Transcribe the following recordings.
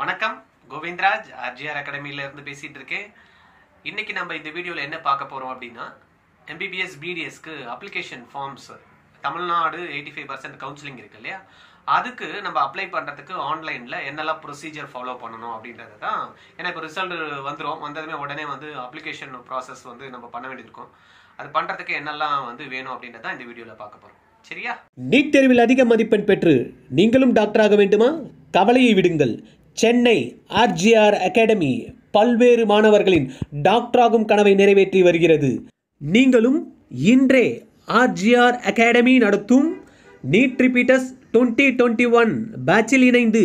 வணக்கம் கோவிந்தராஜ் ஆர்ஜிஆர் அகாடமியிலேருந்து பேசிட்டு இருக்கேன் நம்ம இந்த வீடியோவில் என்ன பார்க்க போகிறோம் அப்படின்னா எம்பிபிஎஸ் பிடிஎஸ்க்கு application forms Tamil Nadu eighty five percent counselling இருக்குது இல்லையா அதுக்கு நம்ம அப்ளை பண்ணுறதுக்கு ஆன்லைனில் என்னெல்லாம் ப்ரொசீஜர் ஃபாலோ பண்ணணும் அப்படின்றது தான் ஏன்னா இப்போ ரிசல்ட் வந்துடும் வந்ததுமே உடனே வந்து அப்ளிகேஷன் ப்ராசஸ் வந்து நம்ம பண்ண வேண்டியிருக்கும் அது பண்ணுறதுக்கு என்னெல்லாம் வந்து வேணும் அப்படின்றத இந்த வீடியோவில் பார்க்க போகிறோம் சரியா நீட் தேர்வில் அதிக மதிப்பெண் பெற்று நீங்களும் டாக்டர் ஆக வேண்டுமா கவலையை விடுங்கள் சென்னை ஆர்ஜிஆர் அகாடமி பல்வேறு மாணவர்களின் டாக்டராகும் கனவை நிறைவேற்றி வருகிறது நீங்களும் இன்றே ஆர்ஜிஆர் அகாடமி நடத்தும் NEET repeaters twenty twenty one பேட்சில் இணைந்து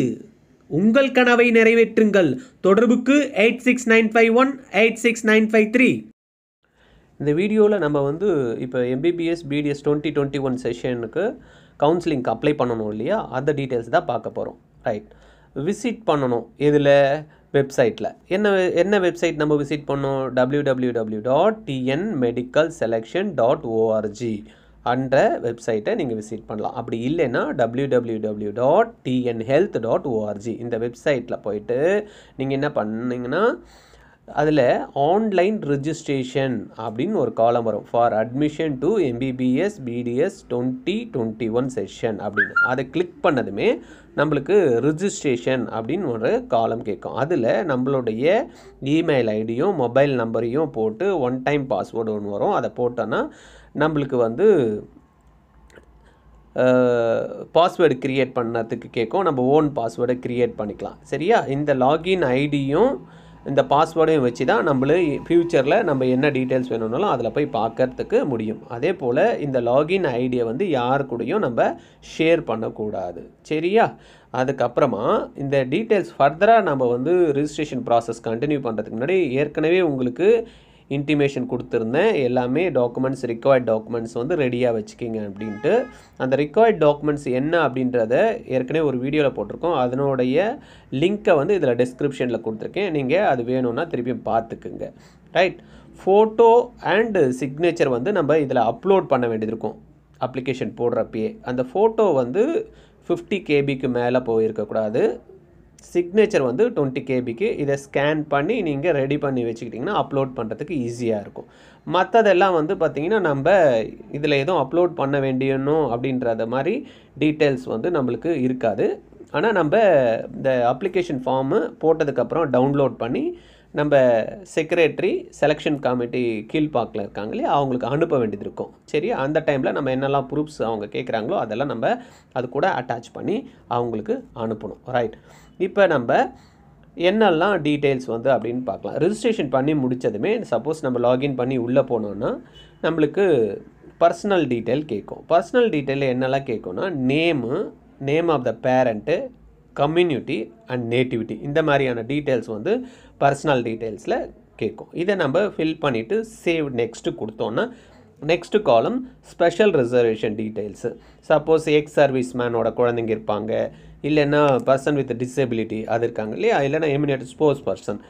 உங்கள் கனவை நிறைவேற்றுங்கள் தொடர்புக்கு eight six nine five one eight six nine five three இந்த வீடியோவில் நம்ம வந்து இப்போ MBBS BDS twenty twenty one செஷனுக்கு கவுன்சிலிங்க்கு அப்ளை பண்ணணும் இல்லையா அந்த டீட்டெயில்ஸ் தான் பார்க்க போகிறோம் ரைட் விசிட் பண்ணணும் இதில் வெப்சைட்டில் என்ன என்ன வெப்சைட் நம்ம விசிட் பண்ணோம் W W W dot TN medical selection dot ORG அன்ற வெப்சைட்டை நீங்கள் விசிட் பண்ணலாம் அப்படி இல்லைன்னா W W W dot TN health dot ORG இந்த வெப்சைட்டில் போயிட்டு நீங்கள் என்ன பண்ணிங்கன்னா அதில் ஆன்லைன் ரிஜிஸ்ட்ரேஷன் அப்படின்னு ஒரு காலம் வரும் for admission to MBBS BDS twenty twenty one session அப்படின்னு அதை கிளிக் பண்ணதுமே நம்மளுக்கு ரிஜிஸ்ட்ரேஷன் அப்படின்னு ஒரு காலம் கேட்கும் அதில் நம்மளுடைய இமெயில் ஐடியும் மொபைல் நம்பரையும் போட்டு ஒன் டைம் பாஸ்வேர்டு ஒன்று வரும் அதை போட்டோன்னா நம்மளுக்கு வந்து பாஸ்வேர்டு க்ரியேட் பண்ணதுக்கு கேட்கும் நம்ம ஓன் பாஸ்வேர்டை க்ரியேட் பண்ணிக்கலாம் சரியா இந்த லாகின் ஐடியும் இந்த பாஸ்வேர்டையும் வச்சு தான் நம்மளே ஃப்யூச்சரில் நம்ம என்ன டீட்டெயில்ஸ் வேணும்னாலும் அதில் போய் பார்க்கறதுக்கு முடியும் அதே போல் இந்த லாகின் ஐடியை வந்து யார் கூடயும் நம்ம ஷேர் பண்ணக்கூடாது சரியா அதுக்கப்புறமா இந்த டீட்டெயில்ஸ் ஃபர்தராக நம்ம வந்து ரிஜிஸ்ட்ரேஷன் ப்ராசஸ் கண்டினியூ பண்ணுறதுக்கு முன்னாடி ஏற்கனவே உங்களுக்கு இன்டிமேஷன் கொடுத்துருந்தேன் எல்லாமே டாக்குமெண்ட்ஸ் ரிக்வயர்ட் டாக்குமெண்ட்ஸ் வந்து ரெடியாக வச்சுக்கிங்க அப்படின்ட்டு அந்த ரிக்வயர்ட் டாக்குமெண்ட்ஸ் என்ன அப்படின்றத ஏற்கனவே ஒரு வீடியோவில் போட்டிருக்கோம் அதனுடைய லிங்க்கை வந்து இதில் டிஸ்கிரிப்ஷனில் கொடுத்துருக்கேன் நீங்கள் அது வேணும்னா திருப்பியும் பார்த்துக்குங்க ரைட் ஃபோட்டோ அண்டு சிக்னேச்சர் வந்து நம்ம இதில் அப்லோட் பண்ண வேண்டியது இருக்கும் அப்ளிகேஷன் போடுறப்பயே அந்த ஃபோட்டோ வந்து ஃபிஃப்டி கேபிக்கு மேலே போயிருக்கக்கூடாது சிக்னேச்சர் வந்து டுவெண்ட்டி கேபிக்கு இதை ஸ்கேன் பண்ணி நீங்கள் ரெடி பண்ணி வச்சுக்கிட்டிங்கன்னா அப்லோட் பண்ணுறதுக்கு ஈஸியாக இருக்கும் மற்றதெல்லாம் வந்து பார்த்திங்கன்னா நம்ம இதில் எதுவும் அப்லோட் பண்ண வேண்டியணும் அப்படின்றத மாதிரி டீட்டெயில்ஸ் வந்து நம்மளுக்கு இருக்காது ஆனால் நம்ம இந்த அப்ளிகேஷன் ஃபார்மு போட்டதுக்கப்புறம் டவுன்லோட் பண்ணி நம்ம செக்ரட்டரி செலெக்ஷன் கமிட்டி கீழ்பாக்கில் இருக்காங்களே அவங்களுக்கு அனுப்ப வேண்டியது இருக்கும் சரி அந்த டைமில் நம்ம என்னெல்லாம் ப்ரூஃப்ஸ் அவங்க கேட்குறாங்களோ அதெல்லாம் நம்ம அது கூட அட்டாச் பண்ணி அவங்களுக்கு அனுப்பணும் ரைட் இப்போ நம்ம என்னெல்லாம் டீட்டெயில்ஸ் வந்து அப்படின்னு பார்க்கலாம் ரிஜிஸ்ட்ரேஷன் பண்ணி முடித்ததுமே சப்போஸ் நம்ம லாகின் பண்ணி உள்ளே போனோன்னா நம்மளுக்கு பர்சனல் டீட்டெயில் கேட்கும் பர்சனல் டீட்டெயில் என்னெல்லாம் கேட்கும்னா name name of the parent community and nativity இந்த மாதிரியான டீட்டெயில்ஸ் வந்து பர்சனல் டீட்டெயில்ஸில் கேட்கும் இதை நம்ம ஃபில் பண்ணிவிட்டு சேவ் நெக்ஸ்ட்டு கொடுத்தோன்னா next column special reservation details suppose ex service மேனோட குழந்தைங்க இருப்பாங்க இல்லைன்னா பர்சன் வித் டிசபிலிட்டி அது இருக்காங்க இல்லையா இல்லைன்னா எமினேட் ஸ்போர்ட்ஸ் பர்சன்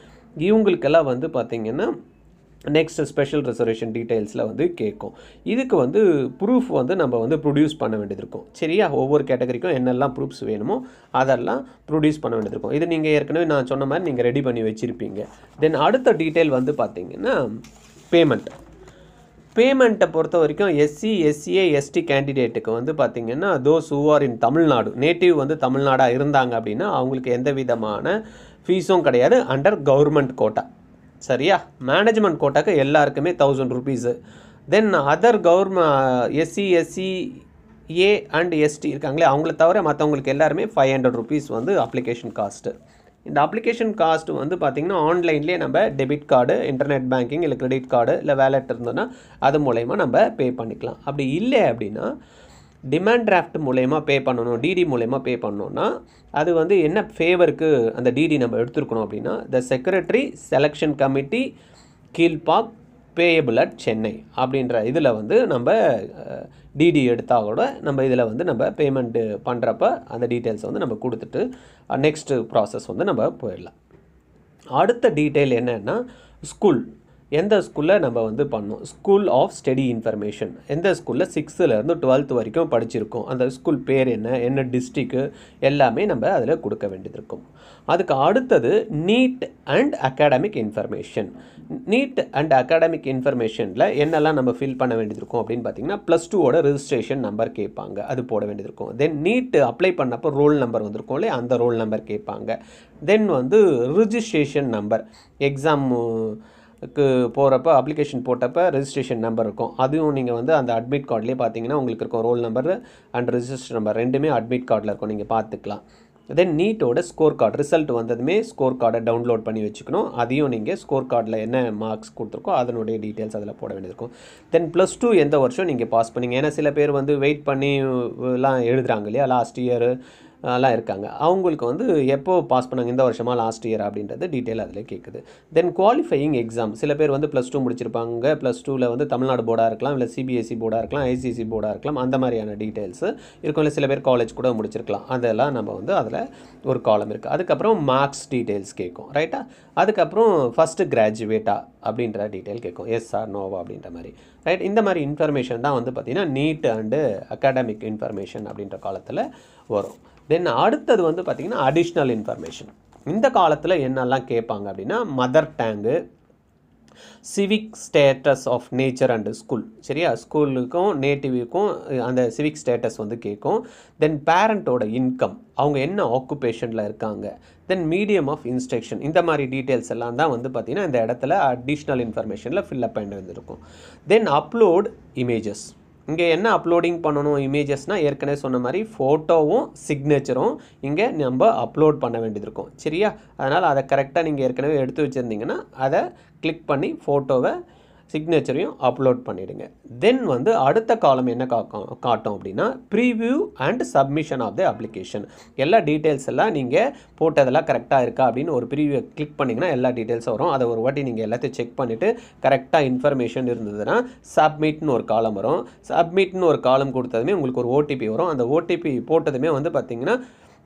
இவங்களுக்கெல்லாம் வந்து பார்த்திங்கன்னா நெக்ஸ்ட் ஸ்பெஷல் ரிசர்வேஷன் டீட்டெயில்ஸில் வந்து கேட்கும் இதுக்கு வந்து ப்ரூஃப் வந்து நம்ம வந்து ப்ரொடியூஸ் பண்ண வேண்டியது இருக்கும் சரியா ஒவ்வொரு கேட்டகரிக்கும் என்னெல்லாம் ப்ரூஃப்ஸ் வேணுமோ அதெல்லாம் ப்ரொடியூஸ் பண்ண வேண்டியது இருக்கும் இது நீங்கள் ஏற்கனவே நான் சொன்ன மாதிரி நீங்கள் ரெடி பண்ணி வச்சுருப்பீங்க தென் அடுத்த டீட்டெயில் வந்து பார்த்தீங்கன்னா பேமெண்ட் பேமெண்ட்டை பொறுத்த வரைக்கும் எஸ்சி எஸ்சிஏ எஸ்டி கேண்டிடேட்டுக்கு வந்து பார்த்திங்கன்னா those are in Tamil Nadu native வந்து தமிழ்நாடாக இருந்தாங்க அப்படின்னா அவங்களுக்கு எந்த விதமான ஃபீஸும் கிடையாது அண்டர் கவர்மெண்ட் கோட்டா சரியா மேனேஜ்மெண்ட் கோட்டாக்கு எல்லாருக்குமே thousand rupees then other government SC SC A and ST இருக்காங்களே அவங்கள தவிர மற்றவங்களுக்கு எல்லாருமே ஃபைவ் ஹண்ட்ரட் ருபீஸ் வந்து அப்ளிகேஷன் காஸ்ட்டு இந்த அப்ளிகேஷன் காஸ்ட் வந்து பார்த்திங்கன்னா ஆன்லைன்லேயே நம்ம டெபிட் கார்டு இன்டர்நெட் பேங்கிங் இல்லை கிரெடிட் கார்டு இல்லை வேலெட் இருந்தோன்னா அது மூலயமா நம்ம பே பண்ணிக்கலாம் அப்படி இல்லை அப்படின்னா டிமாண்ட் டிராஃப்ட் மூலயமா பே பண்ணணும் டிடி மூலயமா பே பண்ணணும்னா அது வந்து என்ன ஃபேவருக்கு அந்த டிடி நம்ம எடுத்துருக்கணும் அப்படின்னா the secretary selection committee Kilpauk payable at Chennai அப்படின்ற இதில் வந்து நம்ம டிடி எடுத்தால் கூட நம்ம இதில் வந்து நம்ம பேமெண்ட்டு பண்ணுறப்ப அந்த டீட்டெயில்ஸ் வந்து நம்ம கொடுத்துட்டு நெக்ஸ்ட்டு ப்ராசஸ் வந்து நம்ம போயிடலாம் அடுத்த டீட்டெயில் என்னென்னா ஸ்கூல் எந்த ஸ்கூலில் நம்ம வந்து பண்ணோம் ஸ்கூல் ஆஃப் ஸ்டடி இன்ஃபர்மேஷன் எந்த ஸ்கூலில் சிக்ஸ்த்துலேருந்து டுவெல்த் வரைக்கும் படிச்சிருக்கோம் அந்த ஸ்கூல் பேர் என்ன என்ன டிஸ்ட்ரிக்கு எல்லாமே நம்ம அதில் கொடுக்க வேண்டியது இருக்கும் அதுக்கு அடுத்தது NEET and academic information NEET and academic இன்ஃபர்மேஷனில் என்னெல்லாம் நம்ம ஃபில் பண்ண வேண்டியது இருக்கும் அப்படின்னு பார்த்தீங்கன்னா ப்ளஸ் டூவோட ரிஜிஸ்ட்ரேஷன் நம்பர் கேட்பாங்க அது போட வேண்டியது தென் நீட்டு அப்ளை பண்ணப்போ ரோல் நம்பர் வந்திருக்கும் இல்லையா அந்த ரோல் நம்பர் கேட்பாங்க தென் வந்து ரிஜிஸ்ட்ரேஷன் நம்பர் எக்ஸாம் க்கு போகிறப்ப அப்ளிகேஷன் போட்டப்போ ரெஜிஸ்ட்ரேஷன் நம்பர் இருக்கும் அதுவும் நீங்கள் வந்து அந்த அட்மிட் கார்டிலே பார்த்தீங்கன்னா உங்களுக்கு இருக்கும் roll number and register number ரெண்டுமே அட்மிட் கார்டில் இருக்கும் நீங்கள் பார்த்துக்கலாம் தென் நீட்டோட ஸ்கோர் கார்டு ரிசல்ட் வந்ததுமே ஸ்கோர் கார்டை டவுன்லோட் பண்ணி வச்சுக்கணும் அதையும் நீங்கள் ஸ்கோர் கார்டில் என்ன மார்க்ஸ் கொடுத்துருக்கோ அதனுடைய டீட்டெயில்ஸ் அதில் போட வேண்டியிருக்கும் தென் ப்ளஸ் டூ எந்த வருஷம் நீங்கள் பாஸ் பண்ணிங்க ஏன்னா சில பேர் வந்து வெயிட் பண்ணி எல்லாம் எழுதுகிறாங்க இல்லையா லாஸ்ட் இயரு எல்லாம் இருக்காங்க அவங்களுக்கு வந்து எப்போ பாஸ் பண்ணாங்க இந்த வருஷமாக லாஸ்ட் இயர் அப்படின்றது டீட்டெயில் அதில் கேட்குது தென் குவாலிஃபையிங் எக்ஸாம் சில பேர் வந்து ப்ளஸ் டூ முடிச்சிருப்பாங்க ப்ளஸ் டூவில் வந்து தமிழ்நாடு போர்டாக இருக்கலாம் இல்லை சிபிஎஸ்சி போர்டாக இருக்கலாம் ஐசிசி போர்டாக இருக்கலாம் அந்த மாதிரியான டீட்டெயில்ஸ் இருக்கும் இல்லை சில பேர் காலேஜ் கூட முடிச்சிருக்கலாம் அதெல்லாம் நம்ம வந்து அதில் ஒரு காலம் இருக்குது அதுக்கப்புறம் மார்க்ஸ் டீட்டெயில்ஸ் கேட்கும் ரைட்டா அதுக்கப்புறம் ஃபஸ்ட்டு கிராஜுவேட்டா அப்படின்ற டீட்டெயில் கேட்கும் எஸ் ஆர் நோவா அப்படின்ற மாதிரி ரைட் இந்த மாதிரி இன்ஃபர்மேஷன் தான் வந்து பார்த்திங்கன்னா நீட் அண்டு அகாடமிக் இன்ஃபர்மேஷன் அப்படின்ற காலத்தில் வரும் தென் அடுத்தது வந்து பார்த்திங்கன்னா அடிஷ்னல் இன்ஃபர்மேஷன் இந்த காலத்தில் என்னெல்லாம் கேட்பாங்க அப்படின்னா mother tongue civic status of nature and school சரியா ஸ்கூலுக்கும் நேட்டிவுக்கும் அந்த சிவிக் ஸ்டேட்டஸ் வந்து கேட்கும் தென் பேரண்ட்டோட இன்கம் அவங்க என்ன ஆக்குபேஷனில் இருக்காங்க தென் மீடியம் ஆஃப் இன்ஸ்ட்ரக்ஷன் இந்த மாதிரி டீட்டெயில்ஸ் எல்லாம் தான் வந்து பார்த்திங்கன்னா இந்த இடத்துல அடிஷ்னல் இன்ஃபர்மேஷனில் ஃபில்லப் பண்ணி வந்திருக்கும் தென் அப்லோட் இமேஜஸ் இங்கே என்ன அப்லோடிங் பண்ணணும் இமேஜஸ்னால் ஏற்கனவே சொன்ன மாதிரி ஃபோட்டோவும் சிக்னேச்சரும் இங்கே நம்ம அப்லோட் பண்ண வேண்டியது இருக்கும் சரியா அதனால் அதை கரெக்டாக நீங்கள் ஏற்கனவே எடுத்து வச்சுருந்தீங்கன்னா அதை கிளிக் பண்ணி ஃபோட்டோவை சிக்னேச்சரையும் அப்லோட் பண்ணிவிடுங்க தென் வந்து அடுத்த காலம் என்ன காக்கும் காட்டும் அப்படின்னா preview and submission of the application எல்லா டீட்டெயில்ஸ் எல்லாம் நீங்கள் போட்டதெல்லாம் கரெக்டாக இருக்கா அப்படின்னு ஒரு ப்ரீவியூ கிளிக் பண்ணிங்கன்னா எல்லா டீட்டெயில்ஸும் வரும் அதை ஒரு வாட்டி நீங்கள் எல்லாத்தையும் செக் பண்ணிவிட்டு கரெக்டாக இன்ஃபர்மேஷன் இருந்ததுன்னா சப்மிட்னு ஒரு காலம் வரும் சப்மிட்னு ஒரு காலம் கொடுத்ததுமே உங்களுக்கு ஒரு ஓடிபி வரும் அந்த ஓடிபி போட்டதுமே வந்து பார்த்திங்கன்னா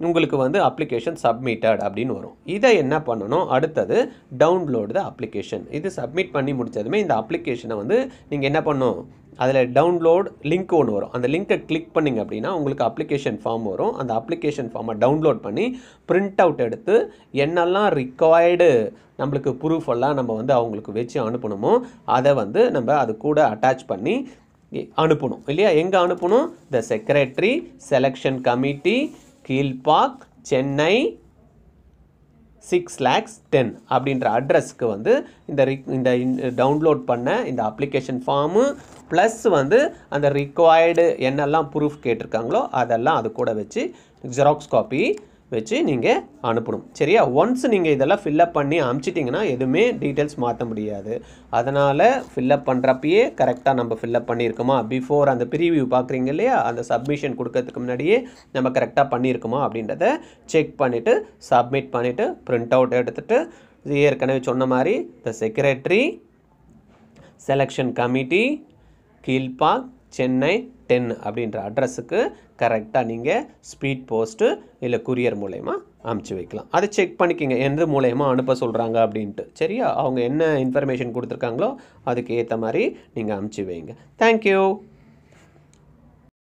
உங்களுக்கு வந்து அப்ளிகேஷன் சப்மிட்டட் அப்படின்னு வரும் இதை என்ன பண்ணணும் அடுத்தது டவுன்லோடு த அப்ளிகேஷன் இது சப்மிட் பண்ணி முடித்ததுமே இந்த அப்ளிகேஷனை வந்து நீங்கள் என்ன பண்ணும் அதில் டவுன்லோட் லிங்க் ஒன்று வரும் அந்த லிங்க்கை கிளிக் பண்ணிங்க அப்படின்னா உங்களுக்கு அப்ளிகேஷன் ஃபார்ம் வரும் அந்த அப்ளிகேஷன் ஃபார்மை டவுன்லோட் பண்ணி ப்ரிண்ட் அவுட் எடுத்து என்னெல்லாம் ரிக்வயர்டு நம்மளுக்கு ப்ரூஃப் எல்லாம் நம்ம வந்து அவங்களுக்கு வச்சு அனுப்பணுமோ அதை வந்து நம்ம அது கூட அட்டாச் பண்ணி அனுப்பணும் இல்லையா எங்கே அனுப்பணும் the secretary selection committee Kilpauk Chennai six lakhs ten அப்படின்ற அட்ரஸ்க்கு வந்து இந்த ரிக் இந்த டவுன்லோட் பண்ண இந்த அப்ளிகேஷன் ஃபார்மு ப்ளஸ் வந்து அந்த ரிக்வயர்டு என்னெல்லாம் ப்ரூஃப் கேட்டிருக்காங்களோ அதெல்லாம் அது கூட வச்சு ஜெராக்ஸ் காப்பி வச்சு நீங்கள் அனுப்பணும் சரியா ஒன்ஸ் நீங்கள் இதெல்லாம் ஃபில்லப் பண்ணி அமுச்சிட்டிங்கன்னா எதுவுமே டீட்டெயில்ஸ் மாற்ற முடியாது அதனால் ஃபில்லப் பண்ணுறப்பயே கரெக்டாக நம்ம ஃபில்லப் பண்ணியிருக்கோமா பிஃபோர் அந்த ப்ரீவியூ பார்க்குறீங்க இல்லையா அந்த சப்மிஷன் கொடுக்கறதுக்கு முன்னாடியே நம்ம கரெக்டாக பண்ணியிருக்கோமா அப்படின்றத செக் பண்ணிவிட்டு சப்மிட் பண்ணிவிட்டு ப்ரிண்ட் அவுட் எடுத்துகிட்டு ஏற்கனவே சொன்ன மாதிரி the secretary selection committee Kilpauk Chennai ten அப்படின்ற அட்ரஸுக்கு கரெக்டாக நீங்கள் ஸ்பீட் போஸ்ட்டு இல்லை குரியர் மூலயமா அமுச்சு வைக்கலாம் அதை செக் பண்ணிக்கிங்க எந்த மூலயமா அனுப்ப சொல்கிறாங்க அப்படின்ட்டு சரியா அவங்க என்ன இன்ஃபர்மேஷன் கொடுத்துருக்காங்களோ அதுக்கு ஏற்ற மாதிரி நீங்கள் அமுச்சு வைங்க தேங்க்யூ